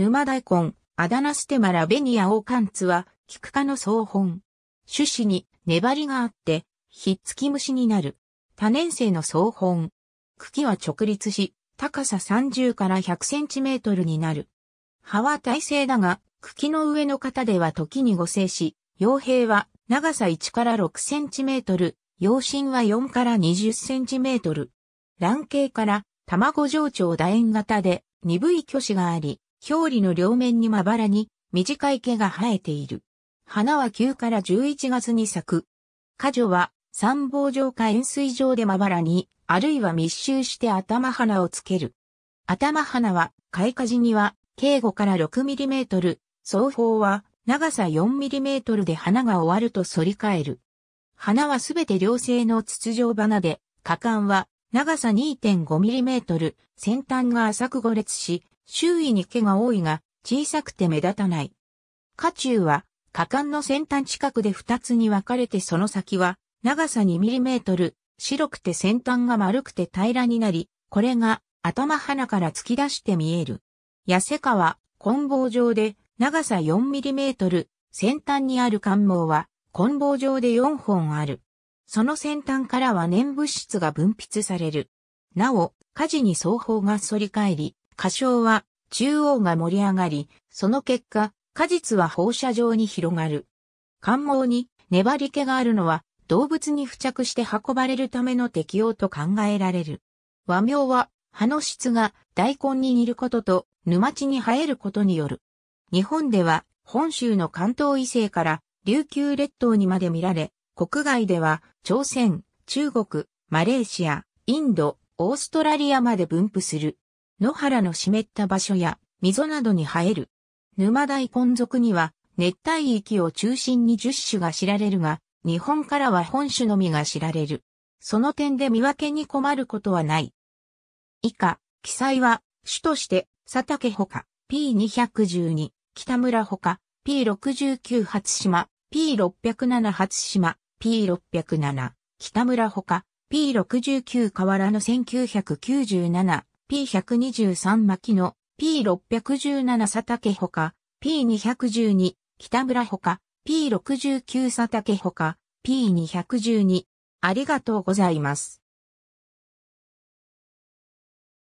沼大根、アダナステマラベニアオーカンツは、キク科の総本。種子に粘りがあって、ひっつき虫になる。多年生の総本。茎は直立し、高さ30から100センチメートルになる。葉は耐性だが、茎の上の方では時に誤生し、傭兵は長さ1から6センチメートル、養心は4から20センチメートル。卵形から卵状長楕円型で鈍い巨子があり、表裏の両面にまばらに短い毛が生えている。花は9から11月に咲く。花女は三房状か円錐状でまばらに、あるいは密集して頭花をつける。頭花は開花時には径5から6トル、双方は長さ4トルで花が終わると反り返る。花はすべて両性の筒状花で、花冠は長さ2 5トル、先端が浅く5列し、周囲に毛が多いが、小さくて目立たない。下中は、果敢の先端近くで二つに分かれてその先は、長さ 2mm、白くて先端が丸くて平らになり、これが頭鼻から突き出して見える。痩せ川、棍棒状で、長さ 4mm、先端にある関毛は、棍棒状で4本ある。その先端からは粘物質が分泌される。なお、火事に双方が反り返り、歌唱は中央が盛り上がり、その結果、果実は放射状に広がる。関毛に粘り気があるのは動物に付着して運ばれるための適用と考えられる。和名は葉の質が大根に煮ることと沼地に生えることによる。日本では本州の関東以西から琉球列島にまで見られ、国外では朝鮮、中国、マレーシア、インド、オーストラリアまで分布する。野原の湿った場所や溝などに生える。沼大根属には熱帯域を中心に10種が知られるが、日本からは本種のみが知られる。その点で見分けに困ることはない。以下、記載は、種として、佐竹ほか、P212、北村ほか、P69 初島、P607 初島、P607、北村ほか、P69 河原の1997、P123 牧野、P617 佐竹ほか、P212 北村ほか、P69 佐竹ほか、P212。ありがとうございます。